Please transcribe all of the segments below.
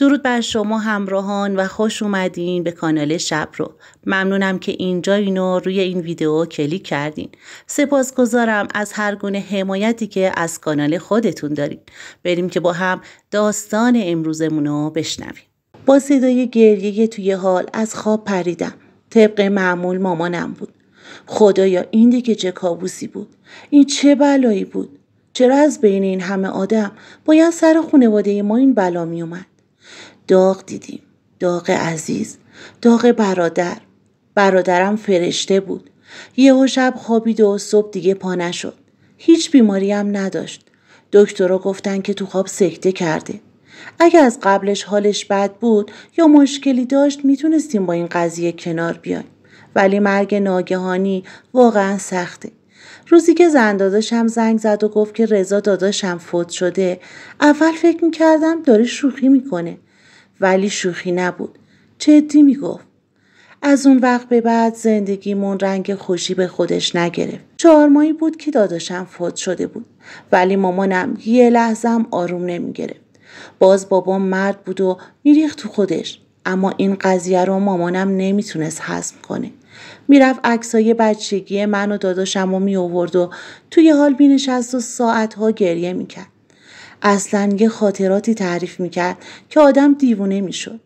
درود بر شما همراهان و خوش اومدین به کانال شب رو. ممنونم که اینجا اینو روی این ویدیو کلیک کردین. سپاسگزارم از هر گونه حمایتی که از کانال خودتون دارین. بریم که با هم داستان امروزمون رو بشنویم. با صدای گریه توی حال از خواب پریدم. طبق معمول مامانم بود. خدایا این دیگه چه کابوسی بود این چه بلایی بود چرا از بین این همه آدم باید سر خانواده ما این بلا می اومد داغ دیدیم داغ عزیز داغ برادر برادرم فرشته بود یهو شب خوابید و صبح دیگه پا نشد هیچ بیماری هم نداشت دکترها گفتن که تو خواب سکته کرده اگه از قبلش حالش بد بود یا مشکلی داشت میتونستیم با این قضیه کنار بیایم ولی مرگ ناگهانی واقعا سخته روزی که زن داداشم زنگ زد و گفت که رضا داداشم فوت شده اول فکر میکردم داره شوخی میکنه ولی شوخی نبود. جدی میگفت. از اون وقت به بعد زندگیمون رنگ خوشی به خودش نگرفت. چهار ماهی بود که داداشم فوت شده بود. ولی مامانم یه لحظه هم آروم نمیگرفت. باز بابام مرد بود و میریخت تو خودش. اما این قضیه رو مامانم نمیتونست حسم کنه. میرفت عکسای بچگی من و داداشم رو می و توی حال مینشست و ساعتها گریه میکرد. اصلا یه خاطراتی تعریف میکرد که آدم دیوونه میشد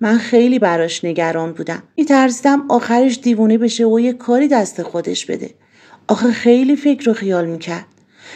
من خیلی براش نگران بودم میترسیدم آخرش دیوونه بشه و یه کاری دست خودش بده آخه خیلی فکر و خیال میکرد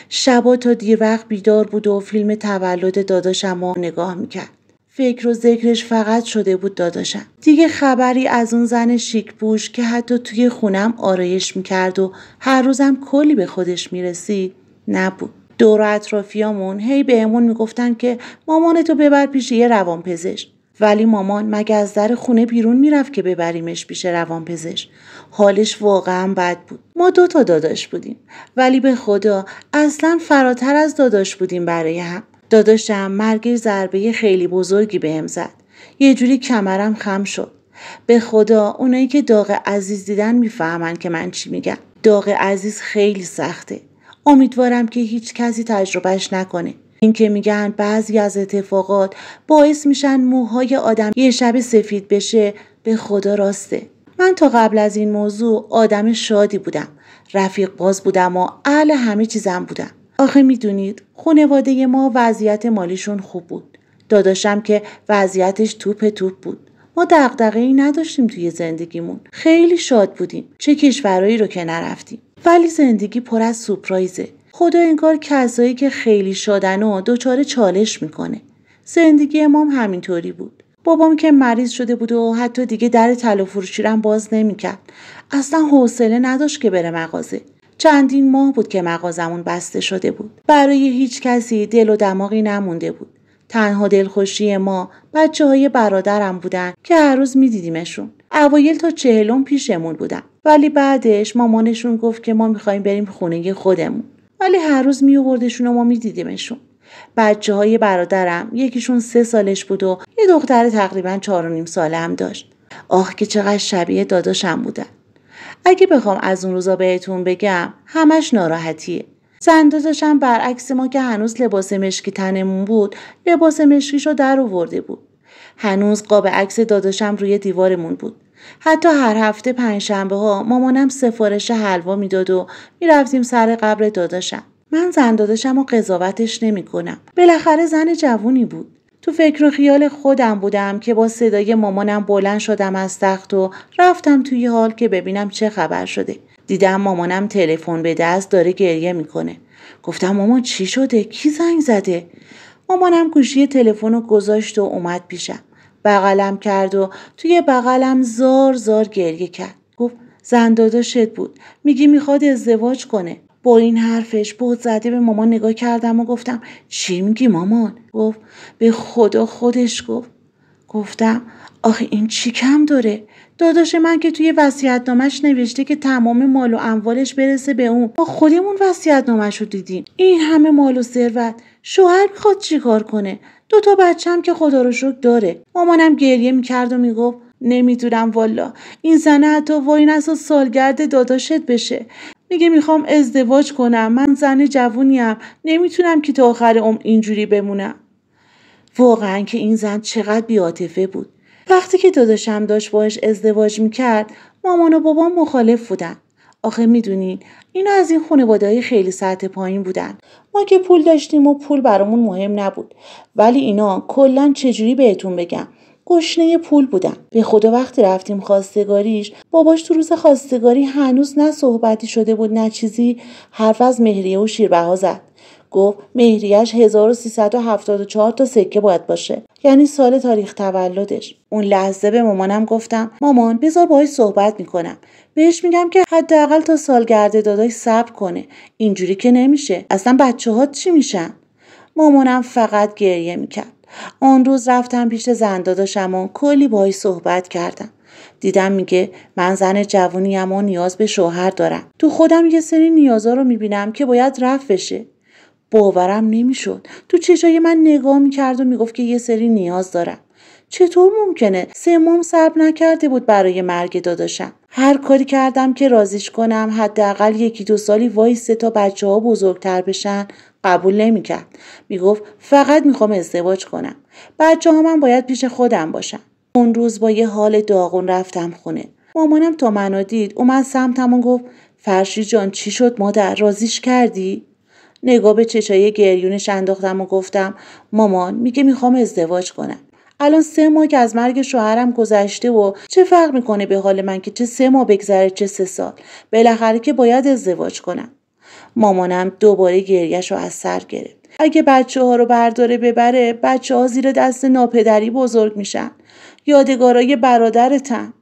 شبا تا دیر وقت بیدار بود و فیلم تولد داداشم رو نگاه میکرد فکر و ذکرش فقط شده بود داداشم دیگه خبری از اون زن بوش که حتی توی خونم آرایش میکرد و هر روزم کلی به خودش میرسید نبود دور اطرافیامون هی بهمون میگفتن که مامانتو ببر پیش یه روانپزشک ولی مامان مگه از در خونه بیرون میرفت که ببریمش پیش روانپزشک حالش واقعا بد بود ما دو تا داداش بودیم ولی به خدا اصلا فراتر از داداش بودیم برای هم داداشم مرگ ضربه خیلی بزرگی بهم زد یه جوری کمرم خم شد به خدا اونایی که داغ عزیز دیدن میفهمن که من چی میگم داغ عزیز خیلی سخته امیدوارم که هیچ کسی تجربهش نکنه اینکه میگن بعضی از اتفاقات باعث میشن موهای آدم یه شب سفید بشه به خدا راسته من تا قبل از این موضوع آدم شادی بودم رفیق باز بودم و اهل همه چیزم بودم آخه میدونید خانواده ما وضعیت مالیشون خوب بود داداشم که وضعیتش توپ توپ بود ما دقدقه ای نداشتیم توی زندگیمون خیلی شاد بودیم چه کشورایی رو که نرفتیم ولی زندگی پر از سپرایزه خدا انگار کسایی که خیلی شادن و دچار چالش میکنه زندگی امام همینطوری بود بابام که مریض شده بود و حتی دیگه در طلا فروشیرم باز نمیکرد اصلا حوصله نداشت که بره مغازه چندین ماه بود که مغازمون بسته شده بود برای هیچ کسی دل و دماغی نمونده بود تنها دلخوشی ما بچه های برادرم بودن که هر روز میدیدیمشون اوایل تا چهلم پیشمون بودن ولی بعدش مامانشون گفت که ما میخوایم بریم خونه خودمون ولی هر روز میوردشون و ما میدیدیمشون بچه های برادرم یکیشون سه سالش بود و یه دختر تقریبا چهار و نیم ساله هم داشت آخ که چقدر شبیه داداشم بودن اگه بخوام از اون روزا بهتون بگم همش ناراحتیه زن برعکس ما که هنوز لباس مشکی تنمون بود لباس مشکیشو در آورده بود هنوز قاب عکس داداشم روی دیوارمون بود حتی هر هفته پنج ها مامانم سفارش حلوا میداد و میرفتیم سر قبر داداشم من زن داداشم و قضاوتش نمی کنم. بالاخره زن جوونی بود. تو فکر و خیال خودم بودم که با صدای مامانم بلند شدم از تخت و رفتم توی حال که ببینم چه خبر شده. دیدم مامانم تلفن به دست داره گریه میکنه. گفتم مامان چی شده؟ کی زنگ زده؟ مامانم گوشی تلفن رو گذاشت و اومد پیشم. بغلم کرد و توی بغلم زار زار گریه کرد گفت داداشت بود میگی میخواد ازدواج کنه با این حرفش بود زده به مامان نگاه کردم و گفتم چی میگی مامان گفت به خدا خودش گفت گفتم آخه این چی کم داره داداش من که توی نامش نوشته که تمام مال و اموالش برسه به اون ما خودمون نامش رو دیدیم این همه مال و ثروت شوهر میخواد چیکار کنه دو تا بچم که خدا رو شکر داره مامانم گریه میکرد و میگفت نمیدونم والا این زنه حتی وای نسا سالگرد داداشت بشه میگه میخوام ازدواج کنم من زن جوونیم نمیتونم که تا آخر عمر اینجوری بمونم واقعا که این زن چقدر بیاتفه بود وقتی که داداشم داشت باش ازدواج میکرد مامان و بابا مخالف بودن آخه میدونین اینا از این های خیلی سطح پایین بودن ما که پول داشتیم و پول برامون مهم نبود ولی اینا کلا چجوری بهتون بگم گشنه پول بودن به خدا وقتی رفتیم خواستگاریش باباش تو روز خواستگاری هنوز نه صحبتی شده بود نه چیزی حرف از مهریه و شیربها زد گفت مهریش 1374 تا سکه باید باشه یعنی سال تاریخ تولدش اون لحظه به مامانم گفتم مامان بذار باهاش صحبت میکنم بهش میگم که حداقل تا سالگرد دادای صبر کنه اینجوری که نمیشه اصلا بچه ها چی میشن مامانم فقط گریه میکرد آن روز رفتم پیش زن داداشم و کلی باهاش صحبت کردم دیدم میگه من زن جوانیم و نیاز به شوهر دارم تو خودم یه سری نیازا رو میبینم که باید رفت بشه باورم نمیشد تو چشای من نگاه میکرد و میگفت که یه سری نیاز دارم چطور ممکنه مام صبر نکرده بود برای مرگ داداشم هر کاری کردم که رازیش کنم حداقل یکی دو سالی وایسه تا بچه ها بزرگتر بشن قبول نمیکرد میگفت فقط میخوام ازدواج کنم بچه ها من باید پیش خودم باشم اون روز با یه حال داغون رفتم خونه مامانم تا منو دید اومد سمتم و گفت فرشی جان چی شد مادر رازیش کردی نگاه به چشای گریونش انداختم و گفتم مامان میگه میخوام ازدواج کنم الان سه ماه که از مرگ شوهرم گذشته و چه فرق میکنه به حال من که چه سه ماه بگذره چه سه سال بالاخره که باید ازدواج کنم مامانم دوباره گریش رو از سر گرفت اگه بچه ها رو برداره ببره بچه ها زیر دست ناپدری بزرگ میشن یادگارای برادرتم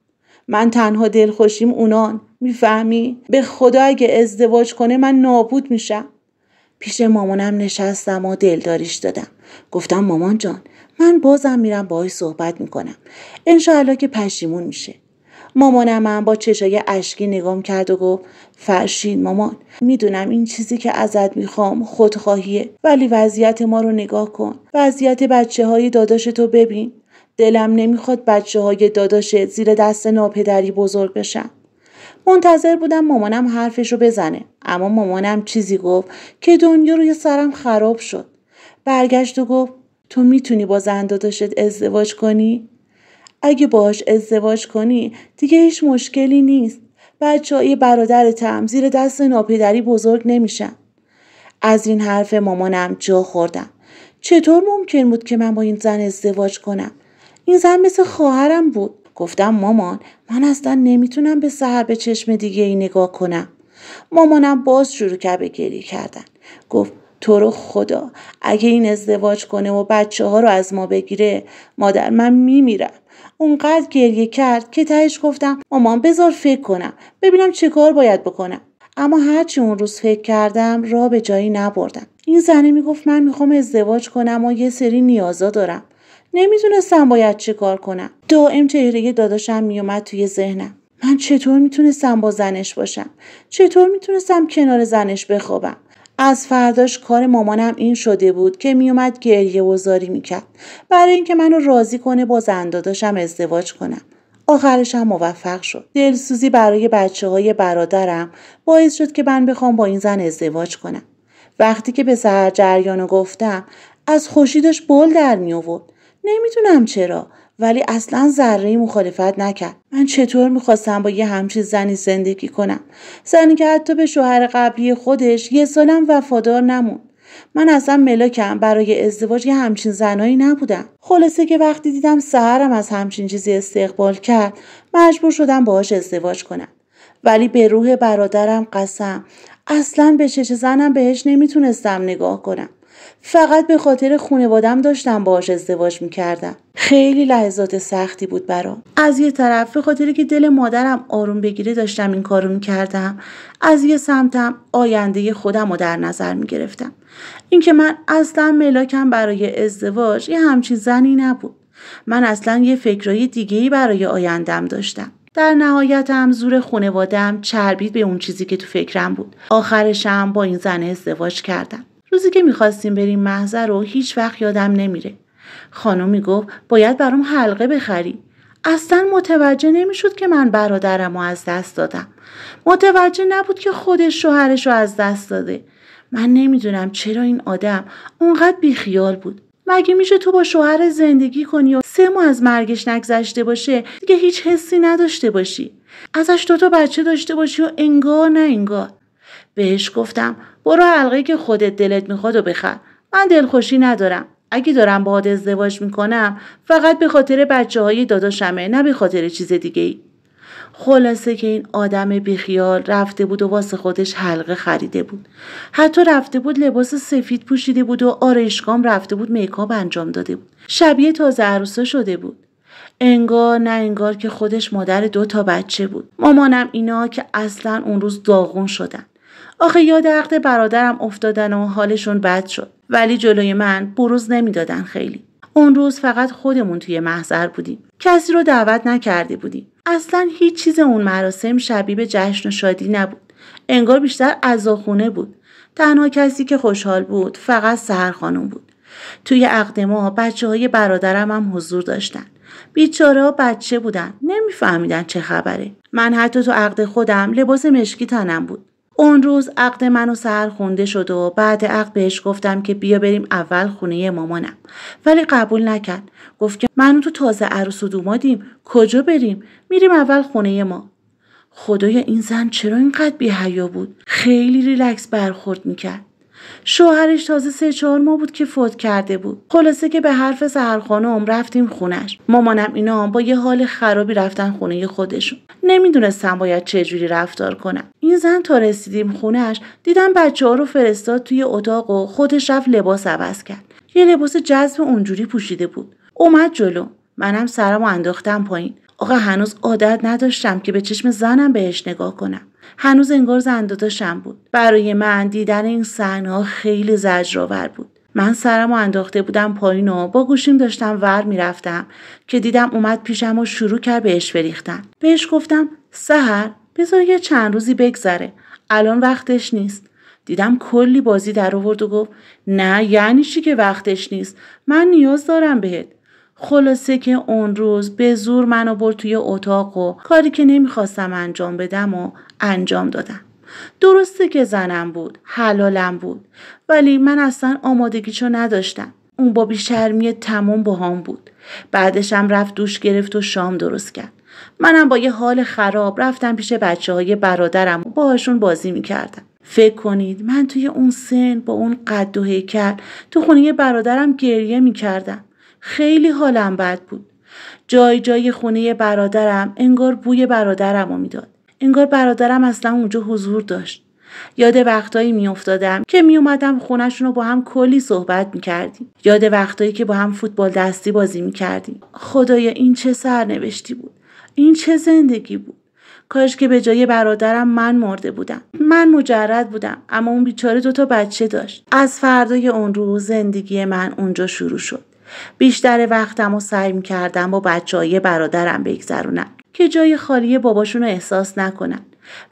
من تنها دلخوشیم اونان میفهمی به خدا اگه ازدواج کنه من نابود میشم پیش مامانم نشستم و دلداریش دادم گفتم مامان جان من بازم میرم باهاش صحبت میکنم انشاالله که پشیمون میشه مامانم من با چشای اشکی نگام کرد و گفت فرشین مامان میدونم این چیزی که ازت میخوام خودخواهیه ولی وضعیت ما رو نگاه کن وضعیت بچه های داداش تو ببین دلم نمیخواد بچه های داداشت زیر دست ناپدری بزرگ بشن منتظر بودم مامانم حرفش رو بزنه اما مامانم چیزی گفت که دنیا روی سرم خراب شد برگشت و گفت تو میتونی با زن داشت ازدواج کنی اگه باهاش ازدواج کنی دیگه هیچ مشکلی نیست بچه های برادرتم زیر دست ناپدری بزرگ نمیشن از این حرف مامانم جا خوردم چطور ممکن بود که من با این زن ازدواج کنم این زن مثل خواهرم بود گفتم مامان من اصلا نمیتونم به سهر به چشم دیگه ای نگاه کنم مامانم باز شروع که به گریه کردن گفت تو رو خدا اگه این ازدواج کنه و بچه ها رو از ما بگیره مادر من میمیرم اونقدر گریه کرد که تهش گفتم مامان بذار فکر کنم ببینم چه کار باید بکنم اما هرچی اون روز فکر کردم را به جایی نبردم این زنه میگفت من میخوام ازدواج کنم و یه سری نیازا دارم نمیدونستم باید چه کار کنم دائم چهره داداشم میومد توی ذهنم من چطور میتونستم با زنش باشم چطور میتونستم کنار زنش بخوابم از فرداش کار مامانم این شده بود که میومد گریه و زاری میکرد برای اینکه منو راضی کنه با زن داداشم ازدواج کنم آخرشم موفق شد دلسوزی برای بچه های برادرم باعث شد که من بخوام با این زن ازدواج کنم وقتی که به سر گفتم از خوشیدش بل در می نمیتونم چرا ولی اصلا ذره مخالفت نکرد من چطور میخواستم با یه همچین زنی زندگی کنم زنی که حتی به شوهر قبلی خودش یه سالم وفادار نمون من اصلا ملاکم برای ازدواج یه همچین زنایی نبودم خلاصه که وقتی دیدم سهرم از همچین چیزی استقبال کرد مجبور شدم باهاش ازدواج کنم ولی به روح برادرم قسم اصلا به چش زنم بهش نمیتونستم نگاه کنم فقط به خاطر خونوادم داشتم باهاش ازدواج میکردم خیلی لحظات سختی بود برام از یه طرف به خاطر که دل مادرم آروم بگیره داشتم این کارو میکردم از یه سمتم آینده خودم رو در نظر میگرفتم اینکه من اصلا ملاکم برای ازدواج یه همچین زنی نبود من اصلا یه دیگه ای برای آیندم داشتم در نهایت هم زور خانوادم چربید به اون چیزی که تو فکرم بود آخرشم با این زن ازدواج کردم روزی که میخواستیم بریم محضر رو هیچ وقت یادم نمیره. خانم میگفت باید برام حلقه بخری. اصلا متوجه نمیشد که من برادرم رو از دست دادم. متوجه نبود که خودش شوهرش رو از دست داده. من نمیدونم چرا این آدم اونقدر بیخیال بود. مگه میشه تو با شوهر زندگی کنی و سه ماه از مرگش نگذشته باشه دیگه هیچ حسی نداشته باشی ازش دوتا بچه داشته باشی و انگار نه انگار بهش گفتم برو حلقه که خودت دلت میخواد و بخر من دلخوشی ندارم اگه دارم باهات ازدواج میکنم فقط به خاطر بچه های داداشمه نه به خاطر چیز دیگه ای. خلاصه که این آدم بیخیال رفته بود و واسه خودش حلقه خریده بود حتی رفته بود لباس سفید پوشیده بود و آرشگام رفته بود میکاب انجام داده بود شبیه تازه عروسا شده بود انگار نه انگار که خودش مادر دو تا بچه بود مامانم اینا که اصلا اون روز داغون شدن آخه یاد عقد برادرم افتادن و حالشون بد شد ولی جلوی من بروز نمیدادن خیلی اون روز فقط خودمون توی محضر بودیم کسی رو دعوت نکرده بودیم اصلا هیچ چیز اون مراسم شبیه به جشن و شادی نبود انگار بیشتر عزاخونه بود تنها کسی که خوشحال بود فقط سهر خانم بود توی عقد ما بچه های برادرم هم حضور داشتن بیچاره بچه بودن نمیفهمیدن چه خبره من حتی تو عقد خودم لباس مشکی تنم بود اون روز عقد منو سر خونده شد و بعد عقد بهش گفتم که بیا بریم اول خونه مامانم ولی قبول نکرد گفت که منو تو تازه عروس و دومادیم کجا بریم میریم اول خونه ما خدایا این زن چرا اینقدر بیهیا بود خیلی ریلکس برخورد میکرد شوهرش تازه سه چهار ماه بود که فوت کرده بود خلاصه که به حرف سهرخانم رفتیم خونش مامانم اینا با یه حال خرابی رفتن خونه خودشون نمیدونستم باید چجوری رفتار کنم این زن تا رسیدیم خونش دیدم بچه ها رو فرستاد توی اتاق و خودش رفت لباس عوض کرد یه لباس جذب اونجوری پوشیده بود اومد جلو منم سرم انداختم پایین آقا هنوز عادت نداشتم که به چشم زنم بهش نگاه کنم هنوز انگار زنداداشم بود برای من دیدن این صحنه خیلی زجرآور بود من سرم و انداخته بودم پایین و با گوشیم داشتم ور میرفتم که دیدم اومد پیشم و شروع کرد بهش بریختن بهش گفتم سهر بذار یه چند روزی بگذره الان وقتش نیست دیدم کلی بازی در آورد و گفت نه یعنی چی که وقتش نیست من نیاز دارم بهت خلاصه که اون روز به زور منو برد توی اتاق و کاری که نمیخواستم انجام بدم و انجام دادم درسته که زنم بود حلالم بود ولی من اصلا آمادگیشو نداشتم اون با بیشرمی تمام با هم بود بعدشم رفت دوش گرفت و شام درست کرد منم با یه حال خراب رفتم پیش بچه های برادرم و باهاشون بازی میکردم فکر کنید من توی اون سن با اون قد و هیکل تو خونه برادرم گریه میکردم خیلی حالم بد بود جای جای خونه برادرم انگار بوی برادرم رو میداد انگار برادرم اصلا اونجا حضور داشت یاد وقتایی میافتادم که میومدم خونشون رو با هم کلی صحبت میکردیم یاد وقتایی که با هم فوتبال دستی بازی میکردیم خدایا این چه سرنوشتی بود این چه زندگی بود کاش که به جای برادرم من مرده بودم من مجرد بودم اما اون بیچاره دوتا بچه داشت از فردای اون روز زندگی من اونجا شروع شد بیشتر وقتم و سعی میکردم با بچه برادرم بگذرونم که جای خالی باباشون رو احساس نکنن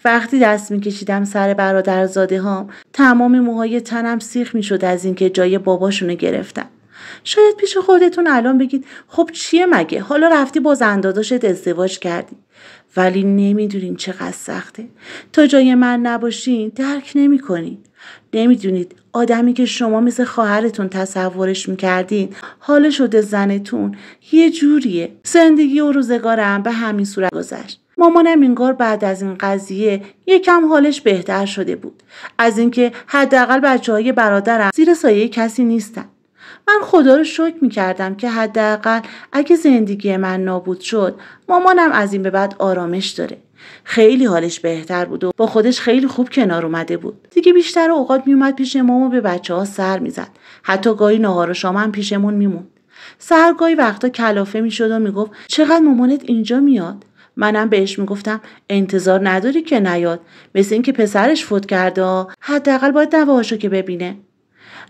وقتی دست میکشیدم سر زاده هام تمام موهای تنم سیخ میشد از اینکه جای باباشونو گرفتم شاید پیش خودتون الان بگید خب چیه مگه حالا رفتی با زنداداشت ازدواج کردی ولی نمیدونین چقدر سخته تا جای من نباشین درک نمیکنین نمیدونید آدمی که شما مثل خواهرتون تصورش میکردین حال شده زنتون یه جوریه زندگی و روزگارم به همین صورت گذشت مامانم اینگار بعد از این قضیه یکم حالش بهتر شده بود از اینکه حداقل بچه های برادرم زیر سایه کسی نیستن من خدا رو شکر می کردم که حداقل اگه زندگی من نابود شد مامانم از این به بعد آرامش داره خیلی حالش بهتر بود و با خودش خیلی خوب کنار اومده بود دیگه بیشتر اوقات میومد پیش ما و به بچه ها سر میزد حتی گاهی نهار و شام هم پیشمون میموند گاهی وقتا کلافه میشد و میگفت چقدر مامانت اینجا میاد منم بهش میگفتم انتظار نداری که نیاد مثل اینکه پسرش فوت کرده حداقل باید نوهاشو که ببینه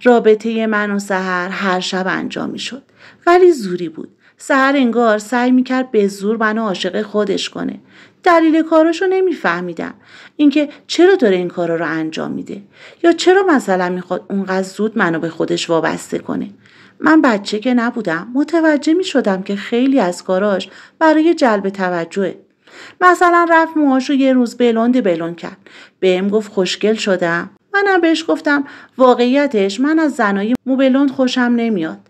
رابطه من و سهر هر شب انجام میشد ولی زوری بود سهر انگار سعی میکرد به زور منو عاشق خودش کنه دلیل کاراشو نمیفهمیدم اینکه چرا داره این کارا رو انجام میده یا چرا مثلا میخواد اونقدر زود منو به خودش وابسته کنه من بچه که نبودم متوجه میشدم که خیلی از کاراش برای جلب توجهه مثلا رفت موهاشو یه روز بلند بلون کرد بهم گفت خوشگل شدم منم بهش گفتم واقعیتش من از زنای موبلوند خوشم نمیاد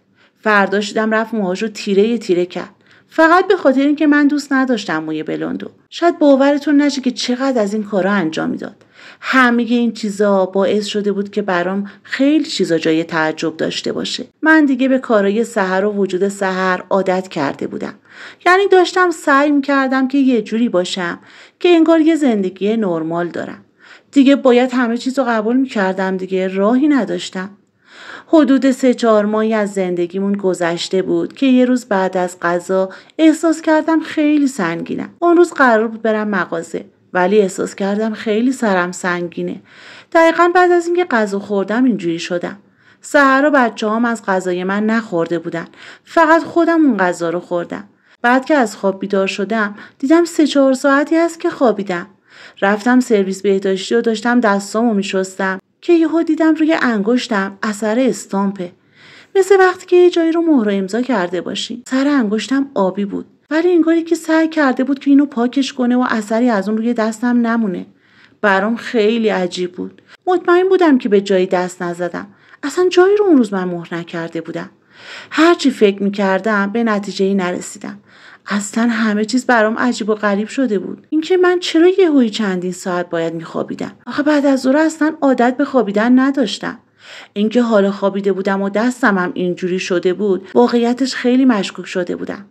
فردا شدم رفت موهاش تیره تیره کرد فقط به خاطر اینکه من دوست نداشتم موی بلوندو شاید باورتون نشه که چقدر از این کارا انجام میداد همه این چیزا باعث شده بود که برام خیلی چیزا جای تعجب داشته باشه من دیگه به کارای سحر و وجود سحر عادت کرده بودم یعنی داشتم سعی میکردم که یه جوری باشم که انگار یه زندگی نرمال دارم دیگه باید همه چیز رو قبول میکردم دیگه راهی نداشتم حدود سه چهار ماهی از زندگیمون گذشته بود که یه روز بعد از غذا احساس کردم خیلی سنگینم اون روز قرار بود برم مغازه ولی احساس کردم خیلی سرم سنگینه دقیقا بعد از اینکه غذا خوردم اینجوری شدم سهر و بچه هم از غذای من نخورده بودن فقط خودم اون غذا رو خوردم بعد که از خواب بیدار شدم دیدم سه چهار ساعتی است که خوابیدم رفتم سرویس بهداشتی و داشتم دستامو میشستم که یهو دیدم روی انگشتم اثر استامپه مثل وقتی که یه جایی رو مهر امضا کرده باشی سر انگشتم آبی بود ولی انگاری که سعی کرده بود که اینو پاکش کنه و اثری از اون روی دستم نمونه برام خیلی عجیب بود مطمئن بودم که به جایی دست نزدم اصلا جایی رو اون روز من مهر نکرده بودم هرچی فکر میکردم به نتیجه ای نرسیدم اصلا همه چیز برام عجیب و غریب شده بود اینکه من چرا یهویی چندین ساعت باید میخوابیدم آخه بعد از ظهر اصلا عادت به خوابیدن نداشتم اینکه حالا خوابیده بودم و دستم هم اینجوری شده بود واقعیتش خیلی مشکوک شده بودم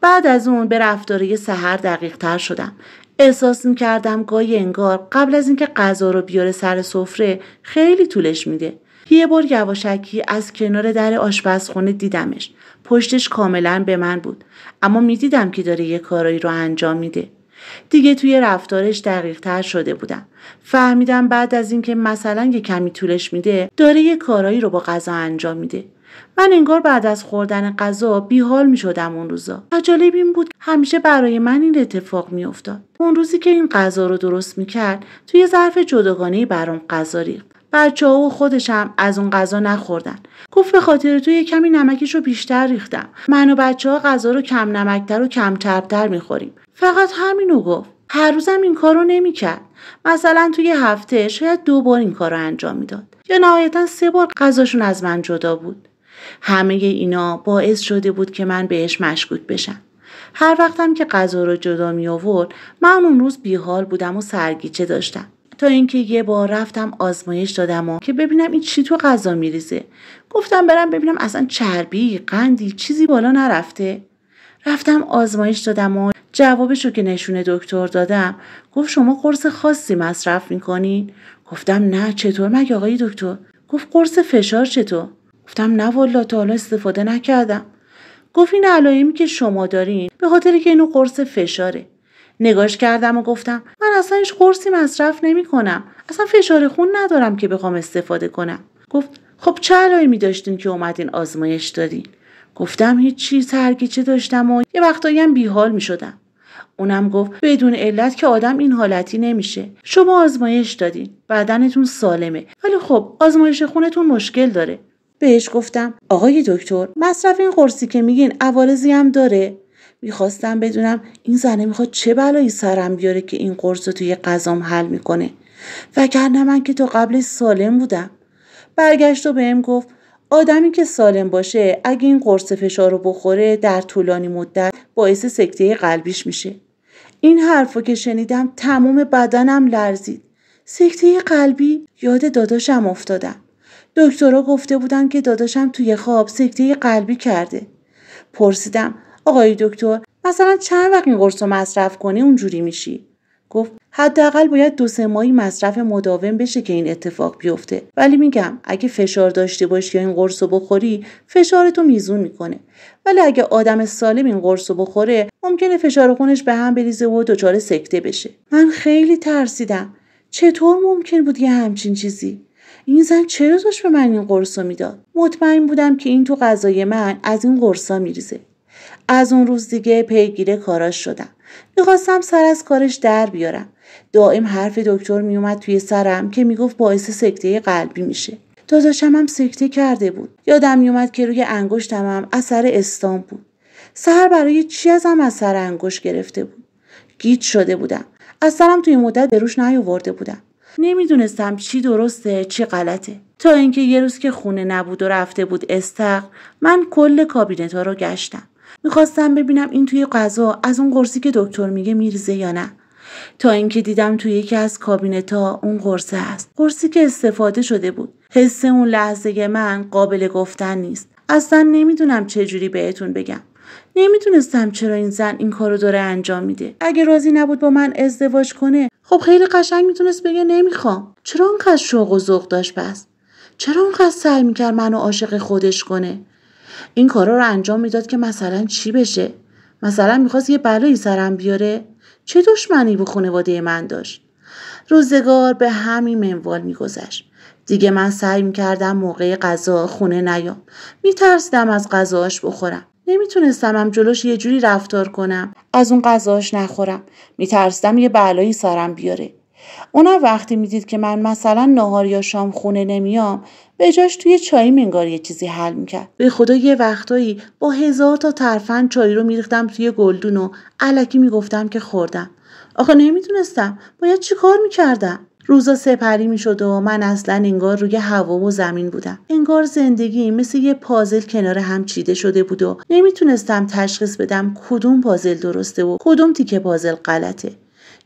بعد از اون به رفتاره سهر دقیق تر شدم احساس می کردم گاهی انگار قبل از اینکه غذا رو بیاره سر سفره خیلی طولش میده یه بار یواشکی از کنار در آشپزخونه دیدمش پشتش کاملا به من بود اما دیدم که داره یه کارایی رو انجام میده دیگه توی رفتارش دقیق تر شده بودم فهمیدم بعد از اینکه مثلا یه کمی طولش میده داره یه کارایی رو با غذا انجام میده من انگار بعد از خوردن غذا بیحال می شدم اون روزا و جالب این بود همیشه برای من این اتفاق می افتاد. اون روزی که این غذا رو درست می کرد توی ظرف جداگانه برام غذا ریخت بچه ها و خودشم از اون غذا نخوردن گفت به خاطر تو یه کمی نمکش رو بیشتر ریختم من و بچه ها غذا رو کم نمکتر و کم چربتر میخوریم فقط همینو گفت هر روزم این کار رو نمیکرد مثلا توی هفته شاید دو بار این کار رو انجام میداد یا نهایتا سه بار غذاشون از من جدا بود همه اینا باعث شده بود که من بهش مشکوک بشم هر وقتم که غذا رو جدا می آورد من اون روز بیحال بودم و سرگیچه داشتم تا اینکه یه بار رفتم آزمایش دادم و که ببینم این چی تو غذا میریزه گفتم برم ببینم اصلا چربی قندی چیزی بالا نرفته رفتم آزمایش دادم و جوابشو که نشون دکتر دادم گفت شما قرص خاصی مصرف میکنین گفتم نه چطور مگه آقای دکتر گفت قرص فشار چطور گفتم نه والا تا حالا استفاده نکردم گفت این علائمی که شما دارین به خاطر که اینو قرص فشاره نگاش کردم و گفتم من اصلا هیچ قرصی مصرف نمی کنم. اصلا فشار خون ندارم که بخوام استفاده کنم. گفت خب چه می داشتین که اومدین آزمایش دادین؟ گفتم هیچ چیز چه داشتم و یه وقتایی هم بیحال می شدم. اونم گفت بدون علت که آدم این حالتی نمیشه شما آزمایش دادین بدنتون سالمه ولی خب آزمایش خونتون مشکل داره بهش گفتم آقای دکتر مصرف این قرصی که میگین عوارضی هم داره میخواستم بدونم این زنه میخواد چه بلایی سرم بیاره که این قرص رو توی غذام حل میکنه وگرنه من که تا قبل سالم بودم برگشت و بهم گفت آدمی که سالم باشه اگه این قرص فشار رو بخوره در طولانی مدت باعث سکته قلبیش میشه این رو که شنیدم تمام بدنم لرزید سکته قلبی یاد داداشم افتادم دکترها گفته بودن که داداشم توی خواب سکته قلبی کرده پرسیدم آقای دکتر مثلا چند وقت این قرص رو مصرف کنی اونجوری میشی گفت حداقل باید دو سه ماهی مصرف مداوم بشه که این اتفاق بیفته ولی میگم اگه فشار داشته باشی یا این قرص رو بخوری فشارتو میزون میکنه ولی اگه آدم سالم این قرص رو بخوره ممکنه فشار خونش به هم بریزه و دچار سکته بشه من خیلی ترسیدم چطور ممکن بود یه همچین چیزی این زن چرا داشت به من این قرص میداد مطمئن بودم که این تو غذای من از این قرصا میریزه از اون روز دیگه پیگیر کاراش شدم میخواستم سر از کارش در بیارم دائم حرف دکتر میومد توی سرم که میگفت باعث سکته قلبی میشه داداشم هم سکته کرده بود یادم میومد که روی انگشتمم اثر استام بود سهر برای چی ازم از سر انگشت گرفته بود گیت شده بودم از سرم توی مدت به روش نیوورده بودم نمیدونستم چی درسته چی غلطه تا اینکه یه روز که خونه نبود و رفته بود استق من کل کابینت ها رو گشتم میخواستم ببینم این توی غذا از اون قرصی که دکتر میگه میریزه یا نه تا اینکه دیدم توی یکی از کابینتا اون قرصه است قرصی که استفاده شده بود حس اون لحظه من قابل گفتن نیست اصلا نمیدونم چجوری بهتون بگم نمیتونستم چرا این زن این کارو داره انجام میده اگه راضی نبود با من ازدواج کنه خب خیلی قشنگ میتونست بگه نمیخوام چرا اونقدر شوق و ذوق داشت پس چرا اونقدر سعی میکرد منو عاشق خودش کنه این کارا رو انجام میداد که مثلا چی بشه مثلا میخواست یه بلایی سرم بیاره چه دشمنی به خانواده من داشت روزگار به همین منوال میگذشت دیگه من سعی میکردم موقع غذا خونه نیام میترسیدم از غذاش بخورم هم جلوش یه جوری رفتار کنم از اون غذاش نخورم میترسیدم یه بلایی سرم بیاره اونا وقتی میدید که من مثلا ناهار یا شام خونه نمیام به جاش توی چایی منگار یه چیزی حل میکرد به خدا یه وقتایی با هزار تا ترفند چای رو میریختم توی گلدون و علکی میگفتم که خوردم آخه نمیدونستم باید چیکار میکردم روزا سپری میشد و من اصلا انگار روی هوا و زمین بودم. انگار زندگی مثل یه پازل کنار هم چیده شده بود و نمیتونستم تشخیص بدم کدوم پازل درسته و کدوم تیکه پازل غلطه.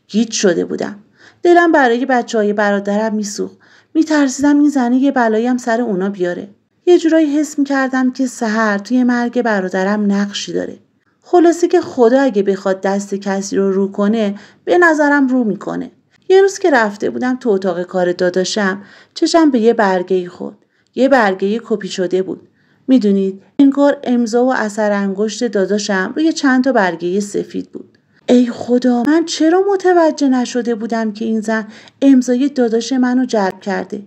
گیج شده بودم. دلم برای بچه های برادرم میسوخت میترسیدم این زنه یه بلاییم سر اونا بیاره یه جورایی حس میکردم که سهر توی مرگ برادرم نقشی داره خلاصه که خدا اگه بخواد دست کسی رو رو کنه به نظرم رو میکنه یه روز که رفته بودم تو اتاق کار داداشم چشم به یه برگه خود. یه برگه کپی شده بود میدونید انگار امضا و اثر انگشت داداشم روی چند تا برگه سفید بود ای خدا من چرا متوجه نشده بودم که این زن امضای داداش منو جلب کرده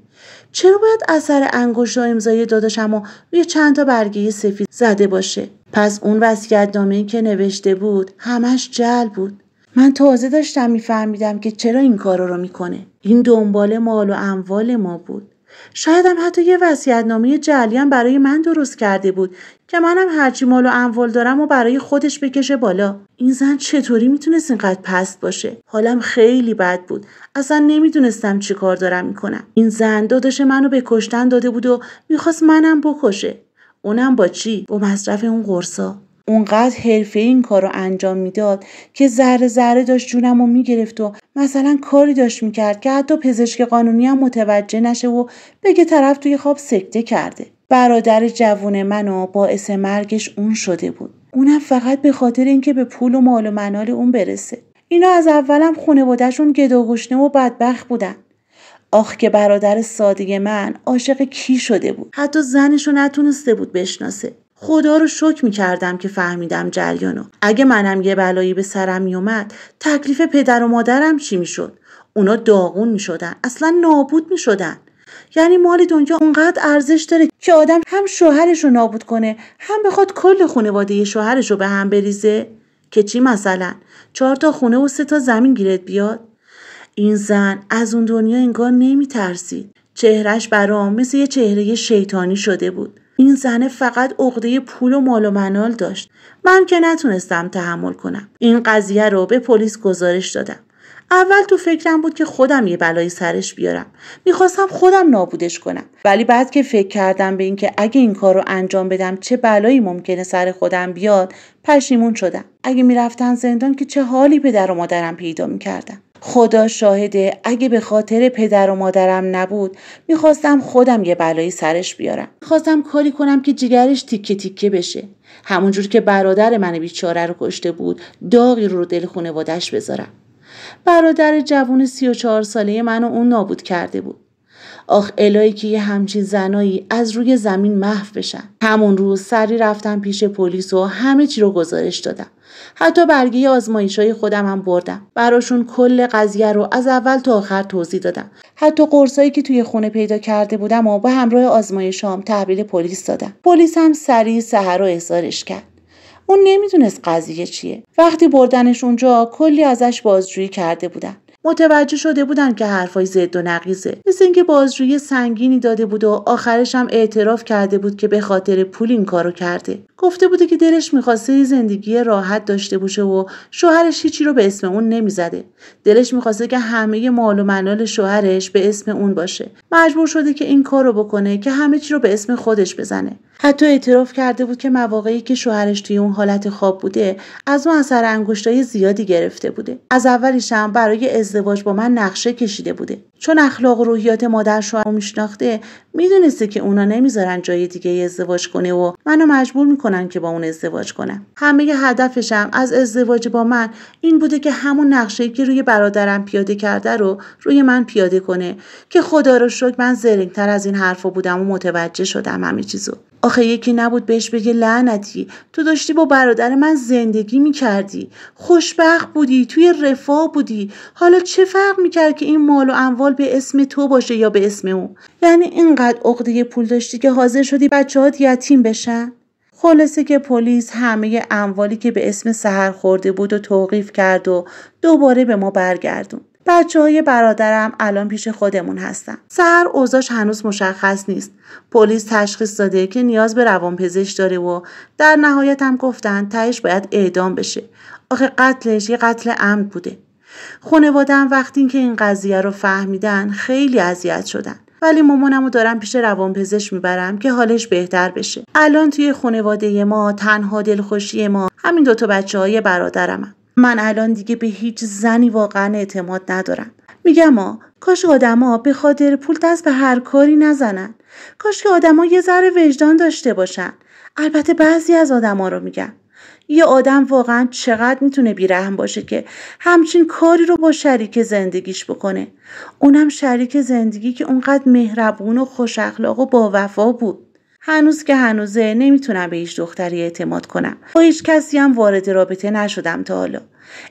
چرا باید اثر انگشت و امضای داداشم روی چند تا برگه سفید زده باشه پس اون وصیت نامه که نوشته بود همش جل بود من تازه داشتم میفهمیدم که چرا این کارا رو میکنه این دنبال مال و اموال ما بود شاید هم حتی یه وصیت‌نامه جعلی هم برای من درست کرده بود که منم هرچی مال و اموال دارم و برای خودش بکشه بالا این زن چطوری میتونست اینقدر پست باشه حالم خیلی بد بود اصلا نمیدونستم چی کار دارم میکنم این زن داداش منو به کشتن داده بود و میخواست منم بکشه اونم با چی با مصرف اون قرصا اونقدر حرفه این کار رو انجام میداد که ذره ذره داشت جونم رو میگرفت و مثلا کاری داشت میکرد که حتی پزشک قانونی هم متوجه نشه و بگه طرف توی خواب سکته کرده برادر جوون من و باعث مرگش اون شده بود اونم فقط به خاطر اینکه به پول و مال و منال اون برسه اینا از اولم خانوادهشون گداگشنه و بدبخت بودن آخ که برادر ساده من عاشق کی شده بود حتی زنشو نتونسته بود بشناسه خدا رو شکر می کردم که فهمیدم جریانو اگه منم یه بلایی به سرم می اومد تکلیف پدر و مادرم چی می شد اونا داغون می شدن اصلا نابود می شدن یعنی مال دنیا اونقدر ارزش داره که آدم هم شوهرش رو نابود کنه هم بخواد کل خانواده شوهرش رو به هم بریزه که چی مثلا چهار تا خونه و سه تا زمین گیرت بیاد این زن از اون دنیا انگار نمی ترسید چهرش برام مثل یه چهره شیطانی شده بود این زنه فقط عقده پول و مال و منال داشت من که نتونستم تحمل کنم این قضیه رو به پلیس گزارش دادم اول تو فکرم بود که خودم یه بلایی سرش بیارم میخواستم خودم نابودش کنم ولی بعد که فکر کردم به اینکه اگه این کار رو انجام بدم چه بلایی ممکنه سر خودم بیاد پشیمون شدم اگه میرفتن زندان که چه حالی پدر و مادرم پیدا میکردم خدا شاهده اگه به خاطر پدر و مادرم نبود میخواستم خودم یه بلایی سرش بیارم میخواستم کاری کنم که جگرش تیکه تیکه بشه همونجور که برادر من بیچاره رو کشته بود داغی رو دل خونوادش بذارم برادر جوون سی و چهار ساله منو اون نابود کرده بود آخ الهی که یه همچین زنایی از روی زمین محو بشن همون روز سری رفتم پیش پلیس و همه چی رو گزارش دادم حتی برگه آزمایش های خودم هم بردم براشون کل قضیه رو از اول تا آخر توضیح دادم حتی قرصایی که توی خونه پیدا کرده بودم و به همراه آزمایشام تحویل پلیس دادم پلیس هم سریع سهر رو احضارش کرد اون نمیدونست قضیه چیه وقتی بردنش اونجا کلی ازش بازجویی کرده بودم. متوجه شده بودن که حرفای زد و نقیزه مثل اینکه بازجویی سنگینی داده بود و آخرش هم اعتراف کرده بود که به خاطر پول این کارو کرده گفته بوده که دلش میخواسته زندگی راحت داشته باشه و شوهرش هیچی رو به اسم اون نمیزده دلش میخواسته که همه مال و منال شوهرش به اسم اون باشه مجبور شده که این کار رو بکنه که همه چی رو به اسم خودش بزنه حتی اعتراف کرده بود که مواقعی که شوهرش توی اون حالت خواب بوده از اون اثر انگشتای زیادی گرفته بوده از اولش هم برای ازدواج با من نقشه کشیده بوده چون اخلاق و روحیات مادرش رو میشناخته میدونسته که اونا نمیذارن جای دیگه ازدواج کنه و منو مجبور میکنن که با اون ازدواج کنم همه هدفشم از ازدواج با من این بوده که همون نقشه که روی برادرم پیاده کرده رو روی من پیاده کنه که خدا رو شکر من زرنگتر از این حرفا بودم و متوجه شدم همه چیزو آخه یکی نبود بهش بگه لعنتی تو داشتی با برادر من زندگی میکردی خوشبخت بودی توی رفاه بودی حالا چه فرق میکرد که این مال و اموال به اسم تو باشه یا به اسم او یعنی اینقدر عقده پول داشتی که حاضر شدی بچهات یتیم بشن خلاصه که پلیس همه اموالی که به اسم سهر خورده بود و توقیف کرد و دوباره به ما برگردون بچه های برادرم الان پیش خودمون هستن. سر اوضاش هنوز مشخص نیست. پلیس تشخیص داده که نیاز به روانپزشک داره و در نهایت هم گفتن تهش باید اعدام بشه. آخه قتلش یه قتل عمد بوده. خانوادم وقتی که این قضیه رو فهمیدن خیلی اذیت شدن. ولی مامانم رو دارم پیش روانپزشک میبرم که حالش بهتر بشه الان توی خانواده ما تنها دلخوشی ما همین دوتا بچه های برادرمم من الان دیگه به هیچ زنی واقعا اعتماد ندارم میگم ما کاش آدما به خاطر پول دست به هر کاری نزنن کاش که آدما یه ذره وجدان داشته باشن البته بعضی از آدما رو میگم یه آدم واقعا چقدر میتونه بیرحم باشه که همچین کاری رو با شریک زندگیش بکنه اونم شریک زندگی که اونقدر مهربون و خوش اخلاق و با وفا بود هنوز که هنوزه نمیتونم به هیچ دختری اعتماد کنم با هیچ کسی هم وارد رابطه نشدم تا حالا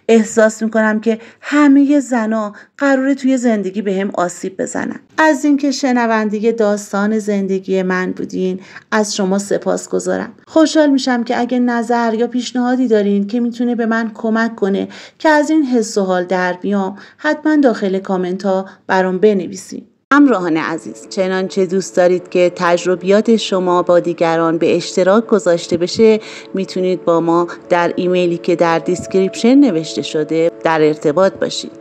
احساس میکنم که همه زنا قراره توی زندگی به هم آسیب بزنن از اینکه شنونده داستان زندگی من بودین از شما سپاس گذارم خوشحال میشم که اگه نظر یا پیشنهادی دارین که میتونه به من کمک کنه که از این حس و حال در بیام حتما داخل کامنت ها برام بنویسین همراهان عزیز چنانچه دوست دارید که تجربیات شما با دیگران به اشتراک گذاشته بشه میتونید با ما در ایمیلی که در دیسکریپشن نوشته شده در ارتباط باشید